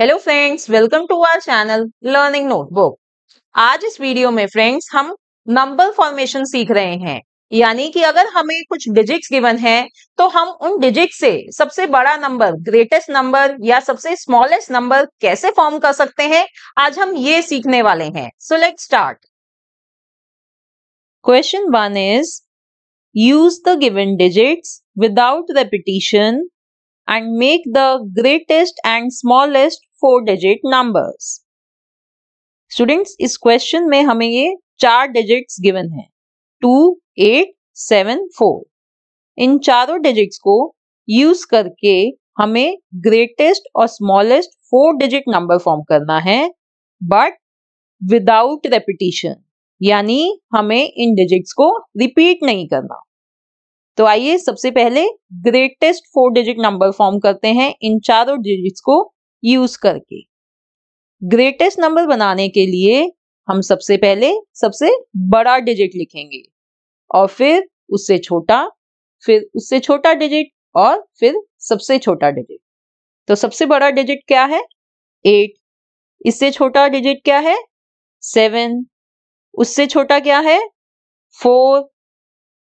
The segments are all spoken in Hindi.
Hello friends welcome to our channel learning notebook आज इस वीडियो में फ्रेंड्स हम नंबर फॉर्मेशन सीख रहे हैं यानी कि अगर हमें कुछ डिजिट्स गिवन है तो हम उन डिजिट से सबसे बड़ा नंबर ग्रेटेस्ट नंबर या सबसे स्मॉलेस्ट नंबर कैसे फॉर्म कर सकते हैं आज हम ये सीखने वाले हैं so let start question one is use the given digits without repetition and make the greatest and smallest four digit numbers students इस क्वेश्चन में हमें ये चार डिजिट्स गिवन है टू एट सेवन फोर इन चारों डिजिट्स को यूज करके हमें ग्रेटेस्ट और smallest four digit number form करना है बट विदाउट रेपिटेशन यानी हमें इन डिजिट्स को रिपीट नहीं करना तो आइए सबसे पहले greatest four digit number form करते हैं इन चारों डिजिट्स को यूज करके ग्रेटेस्ट नंबर बनाने के लिए हम सबसे पहले सबसे बड़ा डिजिट लिखेंगे और फिर उससे छोटा फिर उससे छोटा डिजिट और फिर सबसे छोटा डिजिट तो सबसे बड़ा डिजिट क्या है एट इससे छोटा डिजिट क्या है सेवन उससे छोटा क्या है फोर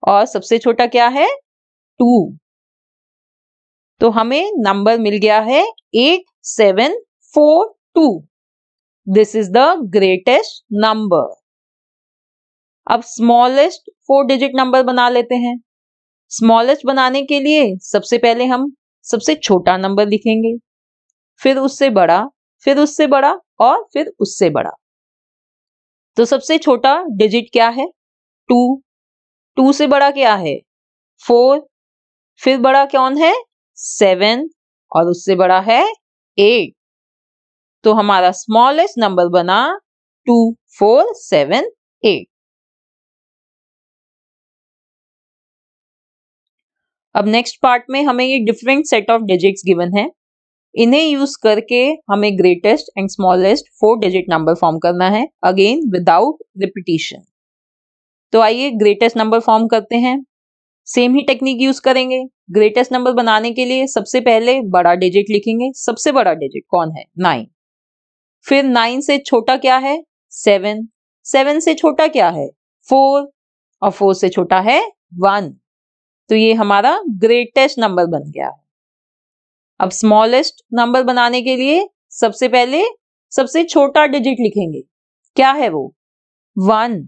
और सबसे छोटा क्या है टू तो हमें नंबर मिल गया है eight seven four two this is the greatest number अब स्मॉलेस्ट फोर डिजिट नंबर बना लेते हैं स्मॉलेस्ट बनाने के लिए सबसे पहले हम सबसे छोटा नंबर लिखेंगे फिर उससे बड़ा फिर उससे बड़ा और फिर उससे बड़ा तो सबसे छोटा डिजिट क्या है टू टू से बड़ा क्या है फोर फिर बड़ा कौन है सेवन और उससे बड़ा है एट तो हमारा स्मॉलेस्ट नंबर बना टू फोर सेवन एट अब नेक्स्ट पार्ट में हमें ये different set of digits given है इन्हें यूज करके हमें greatest and smallest four digit number form करना है अगेन विदाउट रिपीटिशन तो आइए ग्रेटेस्ट नंबर फॉर्म करते हैं सेम ही टेक्निक यूज करेंगे ग्रेटेस्ट नंबर बनाने के लिए सबसे पहले बड़ा डिजिट लिखेंगे सबसे बड़ा डिजिट कौन है नाइन फिर नाइन से छोटा क्या है सेवन सेवन से छोटा क्या है फोर और फोर से छोटा है वन तो ये हमारा ग्रेटेस्ट नंबर बन गया है अब स्मॉलेस्ट नंबर बनाने के लिए सबसे पहले सबसे छोटा डिजिट लिखेंगे क्या है वो वन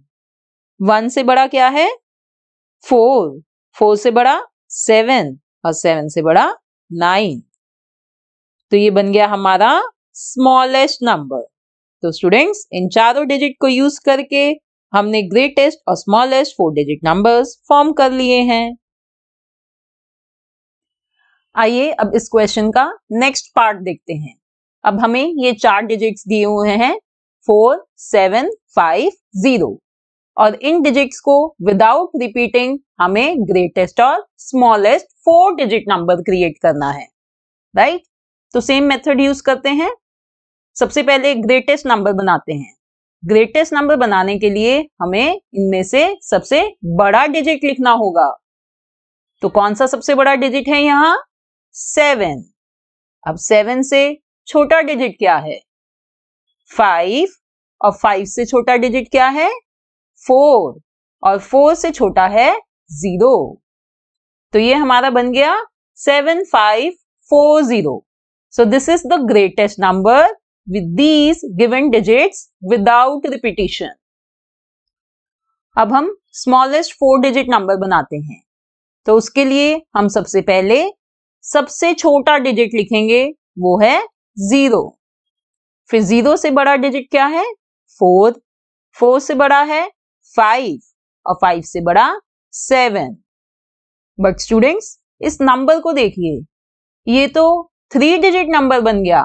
वन से बड़ा क्या है फोर फोर से बड़ा सेवन और सेवन से बड़ा नाइन तो ये बन गया हमारा स्मॉलेस्ट नंबर तो स्टूडेंट्स इन चारों डिजिट को यूज करके हमने ग्रेटेस्ट और smallest four digit numbers form कर लिए हैं आइए अब इस क्वेश्चन का नेक्स्ट पार्ट देखते हैं अब हमें ये चार डिजिट्स दिए हुए हैं फोर सेवन फाइव जीरो और इन डिजिट्स को विदाउट रिपीटिंग हमें ग्रेटेस्ट और smallest four digit number create करना है राइट right? तो सेम मेथड यूज करते हैं सबसे पहले ग्रेटेस्ट नंबर बनाते हैं ग्रेटेस्ट नंबर बनाने के लिए हमें इनमें से सबसे बड़ा डिजिट लिखना होगा तो कौन सा सबसे बड़ा डिजिट है यहां सेवन अब सेवन से छोटा डिजिट क्या है फाइव और फाइव से छोटा डिजिट क्या है फोर और फोर से छोटा है जीरो तो ये हमारा बन गया seven five four zero so this is the greatest number with these given digits without repetition अब हम स्मॉलेस्ट फोर डिजिट नंबर बनाते हैं तो उसके लिए हम सबसे पहले सबसे छोटा डिजिट लिखेंगे वो है जीरो फिर जीरो से बड़ा डिजिट क्या है फोर फोर से बड़ा है फाइव और फाइव से बड़ा सेवन बट स्टूडेंट्स इस नंबर को देखिए ये तो थ्री डिजिट नंबर बन गया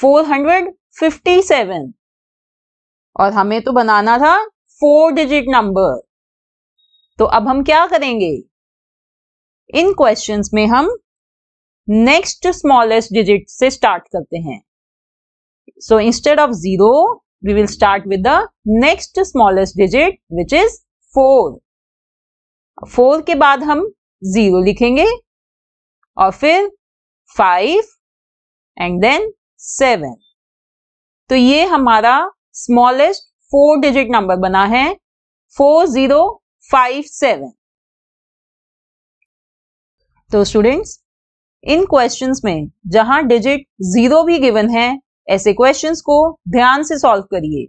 फोर हंड्रेड फिफ्टी सेवन और हमें तो बनाना था फोर डिजिट नंबर तो अब हम क्या करेंगे इन क्वेश्चंस में हम नेक्स्ट स्मॉलेस्ट डिजिट से स्टार्ट करते हैं so instead of zero we will start with the next smallest digit which is 4. 4 ke baad hum 0 likhenge aur fir 5 and then 7. to ye hamara smallest four digit number bana hai 4057. तो स्टूडेंट्स इन क्वेश्चंस में जहां डिजिट जीरो भी गिवन है ऐसे क्वेश्चंस को ध्यान से सॉल्व करिए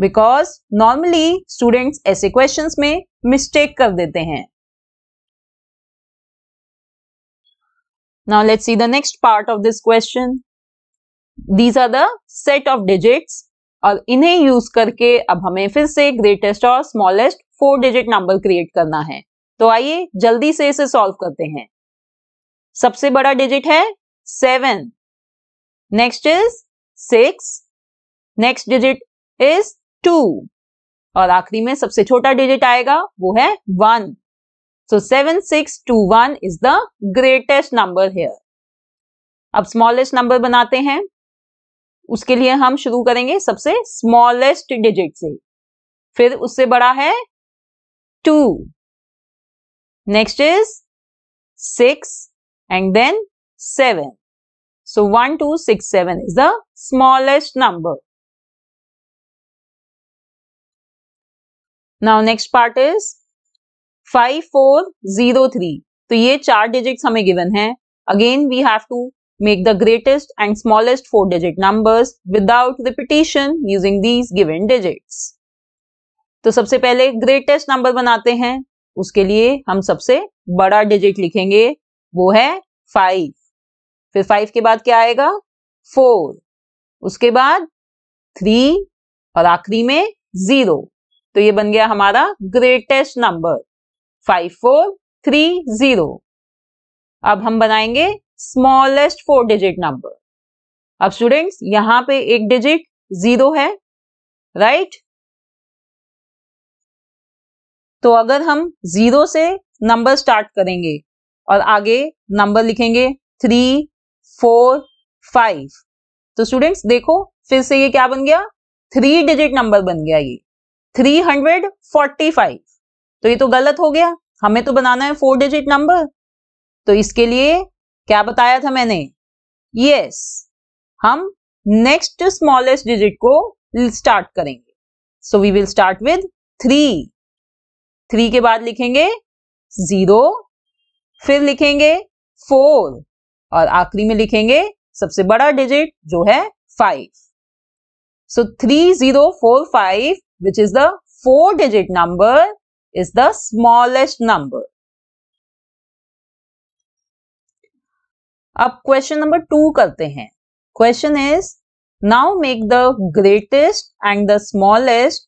बिकॉज नॉर्मली स्टूडेंट्स ऐसे क्वेश्चंस में मिस्टेक कर देते हैं Now let's see the next part of this question. These are the set of digits और इन्हें यूज करके अब हमें फिर से ग्रेटेस्ट और smallest four digit number create करना है तो आइए जल्दी से इसे सॉल्व करते हैं सबसे बड़ा डिजिट है seven next is six next digit is two और आखिरी में सबसे छोटा डिजिट आएगा वो है one so seven six two one is the greatest number here अब स्मॉलेस्ट नंबर बनाते हैं उसके लिए हम शुरू करेंगे सबसे स्मॉलेस्ट डिजिट से फिर उससे बड़ा है two next is six and then seven So 1267 is the smallest number. Now next part is five four zero three तो ये चार डिजिट हमें गिवन है again we have to make the greatest and smallest four digit numbers without repetition using these given digits तो सबसे पहले ग्रेटेस्ट नंबर बनाते हैं उसके लिए हम सबसे बड़ा डिजिट लिखेंगे वो है फाइव फिर फाइव के बाद क्या आएगा फोर उसके बाद थ्री और आखिरी में जीरो तो ये बन गया हमारा greatest number five four three zero अब हम बनाएंगे स्मॉलेस्ट फोर डिजिट नंबर अब स्टूडेंट्स यहां पे एक डिजिट जीरो है राइट तो अगर हम जीरो से नंबर स्टार्ट करेंगे और आगे नंबर लिखेंगे थ्री फोर फाइव तो स्टूडेंट्स देखो फिर से ये क्या बन गया थ्री डिजिट नंबर बन गया ये थ्री हंड्रेड फोर्टी फाइव तो ये तो गलत हो गया हमें तो बनाना है फोर डिजिट नंबर तो इसके लिए क्या बताया था मैंने यस हम नेक्स्ट स्मॉलेस्ट डिजिट को स्टार्ट करेंगे so we will start with three three के बाद लिखेंगे जीरो फिर लिखेंगे फोर और आखिरी में लिखेंगे सबसे बड़ा डिजिट जो है five so three zero four five which is the four digit number is the smallest number अब क्वेश्चन नंबर टू करते हैं question is now make the greatest and the smallest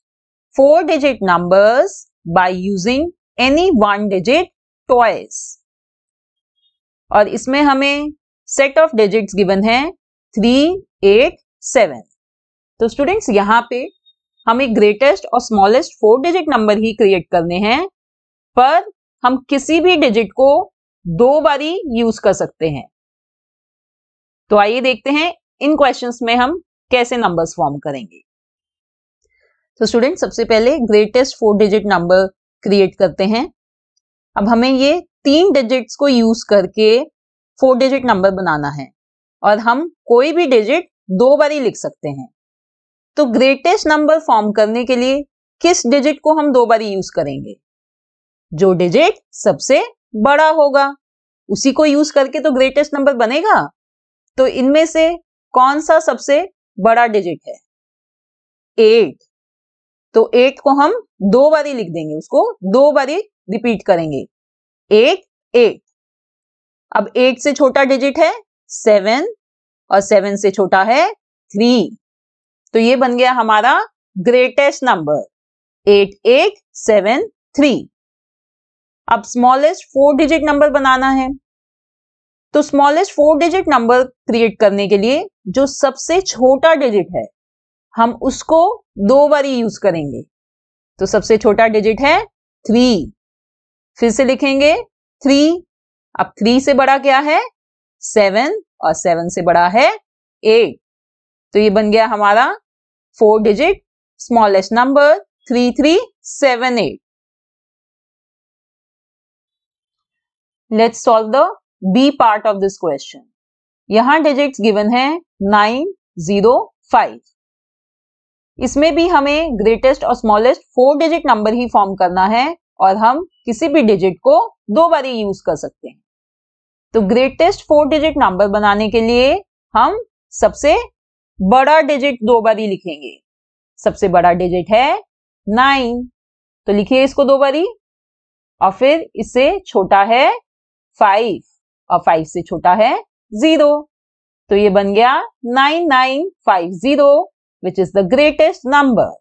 four digit numbers by using any one digit twice और इसमें हमें सेट ऑफ डिजिट्स गिवन है थ्री एट सेवन तो स्टूडेंट्स यहाँ पे हमें ग्रेटेस्ट और स्मॉलेस्ट फोर डिजिट नंबर ही क्रिएट करने हैं पर हम किसी भी डिजिट को दो बारी यूज कर सकते हैं तो आइए देखते हैं इन क्वेश्चंस में हम कैसे नंबर्स फॉर्म करेंगे तो स्टूडेंट सबसे पहले greatest four digit number create करते हैं अब हमें ये तीन डिजिट्स को यूज करके फोर डिजिट नंबर बनाना है और हम कोई भी डिजिट दो बार ही लिख सकते हैं तो ग्रेटेस्ट नंबर फॉर्म करने के लिए किस डिजिट को हम दो बार यूज करेंगे जो डिजिट सबसे बड़ा होगा उसी को यूज करके तो ग्रेटेस्ट नंबर बनेगा तो इनमें से कौन सा सबसे बड़ा डिजिट है एट तो एट को हम दो बारी लिख देंगे उसको दो बारी रिपीट करेंगे एट एट अब एट से छोटा डिजिट है सेवन और सेवन से छोटा है थ्री तो ये बन गया हमारा greatest number eight eight seven three अब स्मॉलेस्ट फोर डिजिट नंबर बनाना है तो smallest four digit number create करने के लिए जो सबसे छोटा डिजिट है हम उसको दो बारी यूज करेंगे तो सबसे छोटा डिजिट है थ्री फिर से लिखेंगे थ्री अब थ्री से बड़ा क्या है सेवन और सेवन से बड़ा है एट तो ये बन गया हमारा four digit smallest number three three seven eight let's solve the B part of this question यहां डिजिट्स गिवन है नाइन जीरो फाइव इसमें भी हमें ग्रेटेस्ट और स्मॉलेस्ट फोर डिजिट नंबर ही फॉर्म करना है और हम किसी भी डिजिट को दो बारी यूज कर सकते हैं तो ग्रेटेस्ट फोर डिजिट नंबर बनाने के लिए हम सबसे बड़ा डिजिट दो बारी लिखेंगे सबसे बड़ा डिजिट है नाइन तो लिखिए इसको दो बारी और फिर इससे छोटा है फाइव और फाइव से छोटा है जीरो तो ये बन गया nine nine five zero which is the greatest number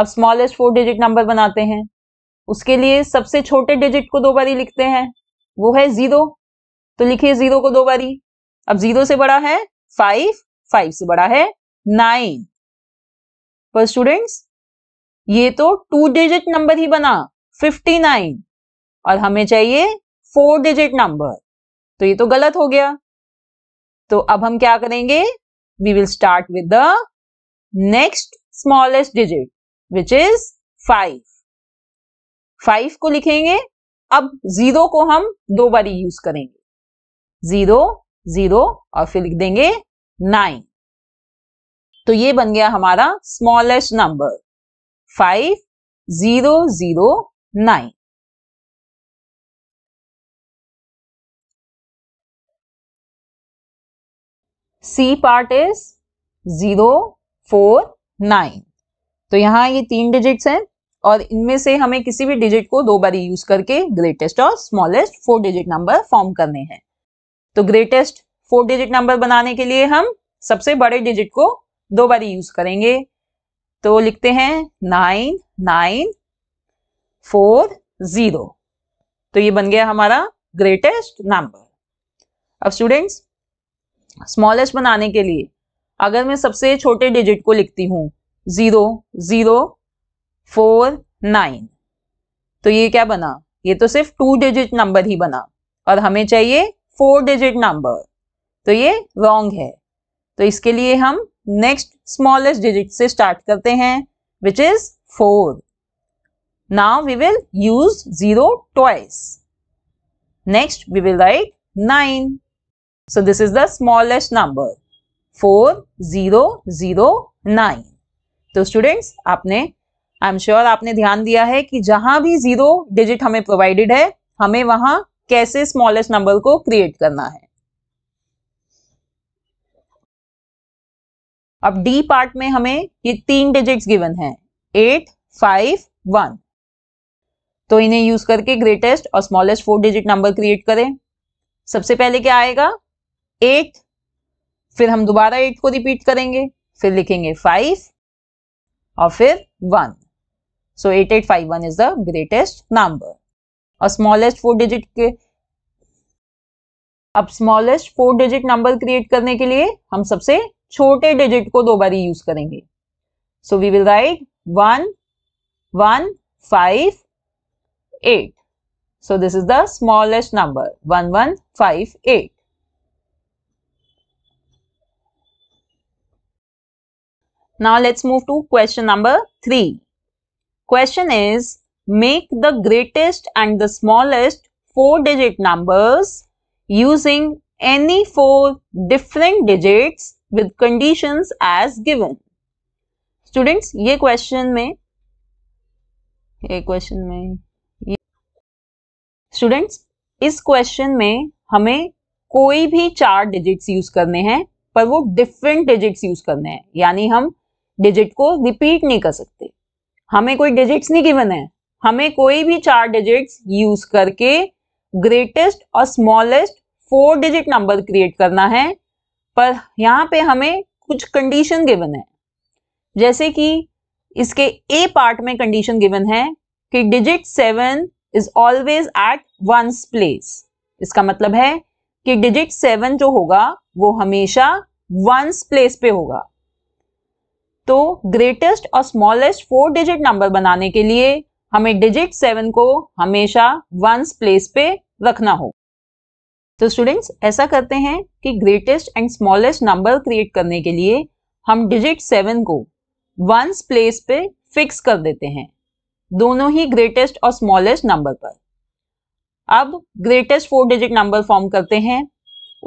अब स्मॉलेस्ट फोर डिजिट नंबर बनाते हैं उसके लिए सबसे छोटे डिजिट को दो बारी लिखते हैं वो है जीरो तो लिखिए जीरो को दो बारी अब जीरो से बड़ा है फाइव फाइव से बड़ा है नाइन पर स्टूडेंट्स ये तो टू डिजिट नंबर ही बना फिफ्टी नाइन और हमें चाहिए फोर डिजिट नंबर तो ये तो गलत हो गया तो अब हम क्या करेंगे we will start with the next smallest digit which is five five को लिखेंगे अब जीरो को हम दो बारी यूज करेंगे जीरो जीरो और फिर लिख देंगे नाइन तो ये बन गया हमारा smallest number five zero zero nine C part is zero four nine तो यहां ये तीन डिजिट्स हैं और इनमें से हमें किसी भी डिजिट को दो बार यूज करके ग्रेटेस्ट और smallest four digit number form करने हैं तो ग्रेटेस्ट फोर डिजिट नंबर बनाने के लिए हम सबसे बड़े डिजिट को दो बार यूज करेंगे तो लिखते हैं नाइन नाइन फोर जीरो तो ये बन गया हमारा ग्रेटेस्ट नंबर अब स्टूडेंट्स स्मॉलेस्ट बनाने के लिए अगर मैं सबसे छोटे डिजिट को लिखती हूँ जीरो जीरो फोर नाइन तो ये क्या बना ये तो सिर्फ टू डिजिट नंबर ही बना और हमें चाहिए फोर डिजिट नंबर तो ये रॉन्ग है तो इसके लिए हम नेक्स्ट स्मॉलेस्ट डिजिट से स्टार्ट करते हैं which is four now we will use zero twice next we will write nine so this is the smallest number four zero zero nine तो स्टूडेंट्स आपने आई एम श्योर आपने ध्यान दिया है कि जहां भी जीरो डिजिट हमें प्रोवाइडेड है हमें वहां कैसे स्मॉलेस्ट नंबर को क्रिएट करना है अब डी पार्ट में हमें ये तीन डिजिट्स गिवन है एट फाइव वन तो इन्हें यूज करके ग्रेटेस्ट और smallest four digit number create करें सबसे पहले क्या आएगा एट फिर हम दोबारा एट को रिपीट करेंगे फिर लिखेंगे फाइव और फिर one so eight eight five one is the greatest number और स्मॉलेस्ट फोर डिजिट के अब smallest four digit number create करने के लिए हम सबसे छोटे डिजिट को दो बार यूज करेंगे so we will write one one five eight so this is the smallest number one one five eight now let's move to question number three Question is, make the greatest and the smallest four digit numbers using any four different digits with conditions as given. Students, ये question में ये question में ये students इस question में हमें कोई भी चार digits यूज करने हैं पर वो different digits यूज करने हैं यानी हम digit को repeat नहीं कर सकते हमें कोई डिजिट्स नहीं गिवन है हमें कोई भी चार डिजिट्स यूज करके ग्रेटेस्ट और smallest four digit number create करना है पर यहाँ पे हमें कुछ कंडीशन गिवन है जैसे कि इसके ए पार्ट में कंडीशन गिवन है कि digit seven is always at ones place इसका मतलब है कि डिजिट सेवन जो होगा वो हमेशा वंस प्लेस पे होगा तो ग्रेटेस्ट और स्मॉलेस्ट फोर डिजिट नंबर बनाने के लिए हमें डिजिट सेवन को हमेशा वंस प्लेस पे रखना हो तो स्टूडेंट्स ऐसा करते हैं कि greatest and smallest number create करने के लिए हम डिजिट सेवन को वंस प्लेस पे फिक्स कर देते हैं दोनों ही ग्रेटेस्ट और स्मॉलेस्ट नंबर पर अब greatest four digit number form करते हैं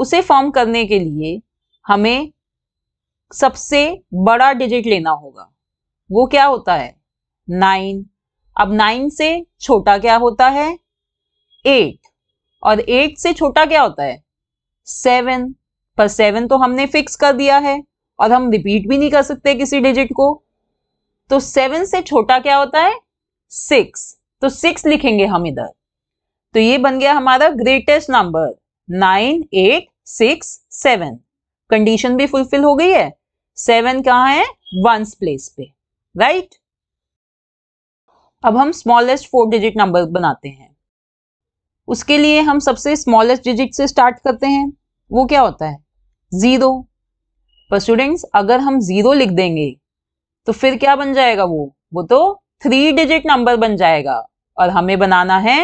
उसे फॉर्म करने के लिए हमें सबसे बड़ा डिजिट लेना होगा वो क्या होता है नाइन अब नाइन से छोटा क्या होता है एट और एट से छोटा क्या होता है सेवन पर सेवन तो हमने फिक्स कर दिया है और हम रिपीट भी नहीं कर सकते किसी डिजिट को तो सेवन से छोटा क्या होता है सिक्स तो सिक्स लिखेंगे हम इधर तो ये बन गया हमारा greatest number nine eight six seven condition भी फुलफिल हो गई है सेवन कहाँ है वंस प्लेस पे राइट right? अब हम स्मॉलेस्ट फोर डिजिट नंबर बनाते हैं उसके लिए हम सबसे स्मॉलेस्ट डिजिट से स्टार्ट करते हैं वो क्या होता है जीरो पर स्टूडेंट्स अगर हम जीरो लिख देंगे तो फिर क्या बन जाएगा वो वो तो थ्री डिजिट नंबर बन जाएगा और हमें बनाना है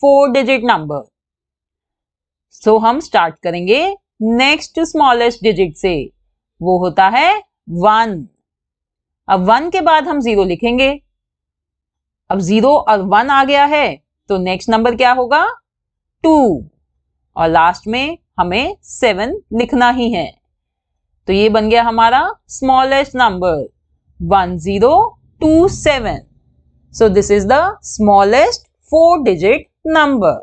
फोर डिजिट नंबर सो हम स्टार्ट करेंगे नेक्स्ट स्मॉलेस्ट डिजिट से वो होता है वन अब वन के बाद हम जीरो लिखेंगे अब जीरो और वन आ गया है तो नेक्स्ट नंबर क्या होगा टू और लास्ट में हमें सेवन लिखना ही है तो ये बन गया हमारा smallest number one zero two seven so this is the smallest four digit number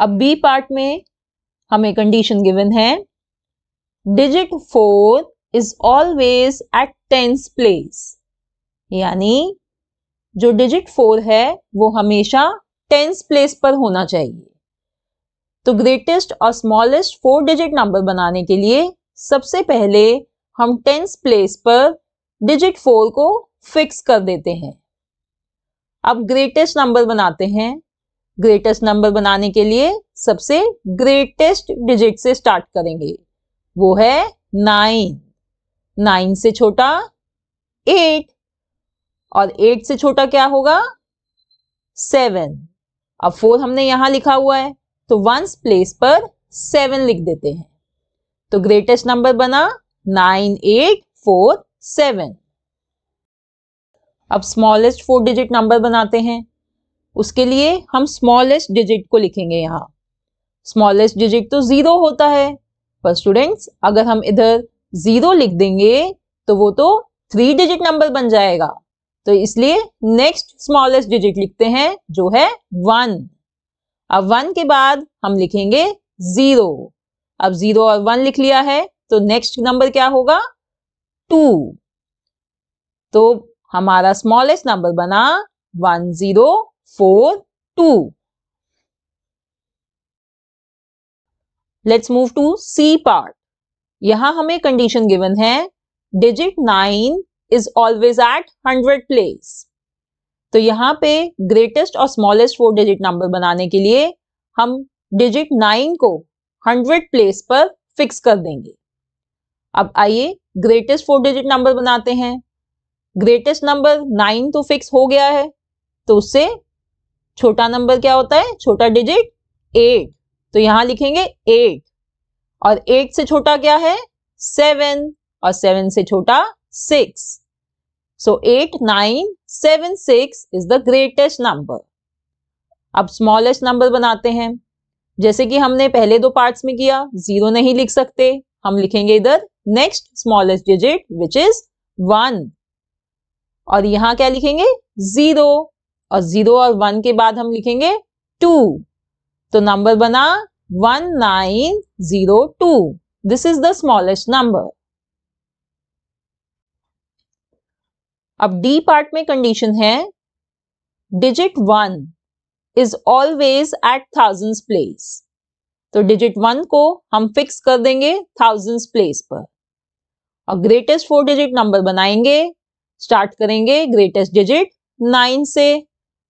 अब बी पार्ट में हमें कंडीशन गिवन है digit four is always at tens place यानी जो डिजिट फोर है वो हमेशा टेंस प्लेस पर होना चाहिए तो ग्रेटेस्ट और स्मॉलेस्ट फोर डिजिट नंबर बनाने के लिए सबसे पहले हम टेंस प्लेस पर डिजिट फोर को फिक्स कर देते हैं अब ग्रेटेस्ट नंबर बनाते हैं ग्रेटेस्ट नंबर बनाने के लिए सबसे ग्रेटेस्ट डिजिट से स्टार्ट करेंगे वो है नाइन नाइन से छोटा एट और एट से छोटा क्या होगा सेवन अब फोर हमने यहां लिखा हुआ है तो वंस प्लेस पर सेवन लिख देते हैं तो ग्रेटेस्ट नंबर बना नाइन एट फोर सेवन अब स्मॉलेस्ट फोर डिजिट नंबर बनाते हैं उसके लिए हम स्मॉलेस्ट डिजिट को लिखेंगे यहाँ स्मॉलेस्ट डिजिट तो जीरो होता है पर स्टूडेंट्स अगर हम इधर जीरो लिख देंगे तो वो तो थ्री डिजिट नंबर बन जाएगा तो इसलिए नेक्स्ट स्मॉलेस्ट डिजिट लिखते हैं जो है वन अब वन के बाद हम लिखेंगे जीरो अब जीरो और वन लिख लिया है तो नेक्स्ट नंबर क्या होगा टू तो हमारा स्मॉलेस्ट नंबर बना one zero four, two. Let's move to C part यहां हमें कंडीशन गिवन है digit nine is always at hundred place तो यहां पे ग्रेटेस्ट और स्मॉलेस्ट फोर डिजिट नंबर बनाने के लिए हम डिजिट नाइन को हंड्रेड प्लेस पर फिक्स कर देंगे अब आइए ग्रेटेस्ट फोर डिजिट नंबर बनाते हैं ग्रेटेस्ट नंबर नाइन तो फिक्स हो गया है तो उससे छोटा नंबर क्या होता है छोटा डिजिट एट तो यहां लिखेंगे एट और एट से छोटा क्या है सेवन और सेवन से छोटा six so eight nine seven six is the greatest number अब स्मॉलेस्ट नंबर बनाते हैं जैसे कि हमने पहले दो पार्ट्स में किया जीरो नहीं लिख सकते हम लिखेंगे इधर next smallest digit which is one और यहां क्या लिखेंगे जीरो और जीरो और वन के बाद हम लिखेंगे टू तो नंबर बना one nine zero two this is the smallest number अब डी पार्ट में कंडीशन है digit one is always at thousands place तो डिजिट वन को हम फिक्स कर देंगे थाउजेंड्स प्लेस पर और ग्रेटेस्ट फोर डिजिट नंबर बनाएंगे स्टार्ट करेंगे ग्रेटेस्ट डिजिट नाइन से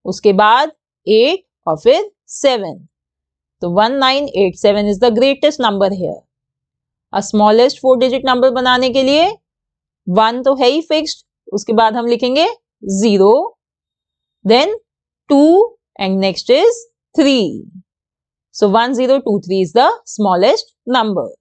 उसके बाद एट और फिर सेवन तो one nine eight seven is the greatest number here uh smallest four digit number बनाने के लिए वन तो है ही फिक्स्ड उसके बाद हम लिखेंगे zero then two and next is three so one zero two three is the smallest number